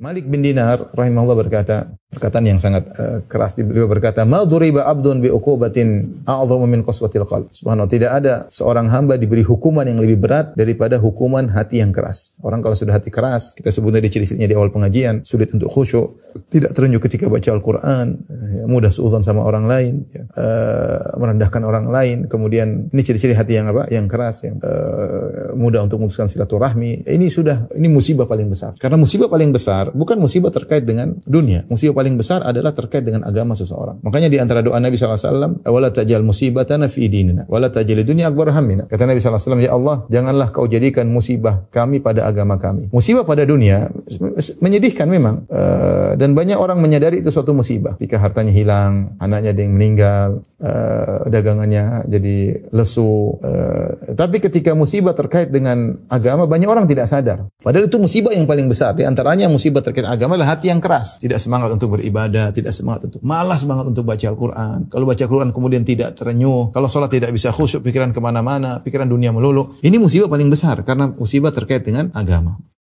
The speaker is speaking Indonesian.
Malik bin Dinar rahimahullah berkata, perkataan yang sangat uh, keras beliau berkata ma duriba abdun bi uqubatin a'dhamu min qaswatil qalb subhanallah tidak ada seorang hamba diberi hukuman yang lebih berat daripada hukuman hati yang keras orang kalau sudah hati keras kita sebutnya di ciri-cirinya di awal pengajian sulit untuk khusyuk tidak terunjuk ketika baca Al-Qur'an ya, mudah suudzon sama orang lain ya, uh, merendahkan orang lain kemudian ini ciri-ciri hati yang apa yang keras yang uh, mudah untuk memutuskan silaturahmi ini sudah ini musibah paling besar karena musibah paling besar bukan musibah terkait dengan dunia musibah paling besar adalah terkait dengan agama seseorang. Makanya di antara doa Nabi SAW, "Wala tajal musibatana fi dinina, wala tajal dunya akbar hammina." Kata Nabi Alaihi Wasallam "Ya Allah, janganlah kau jadikan musibah kami pada agama kami." Musibah pada dunia menyedihkan memang eh, dan banyak orang menyadari itu suatu musibah. Ketika hartanya hilang, anaknya ada yang meninggal, eh, dagangannya jadi lesu. Eh, tapi ketika musibah terkait dengan agama, banyak orang tidak sadar. Padahal itu musibah yang paling besar. Di antaranya musibah terkait agama adalah hati yang keras, tidak semangat untuk beribadah, tidak semangat untuk malas banget untuk baca Al-Quran. Kalau baca Al-Quran kemudian tidak terenyuh, kalau sholat tidak bisa khusyuk, pikiran kemana-mana, pikiran dunia melulu. Ini musibah paling besar karena musibah terkait dengan agama.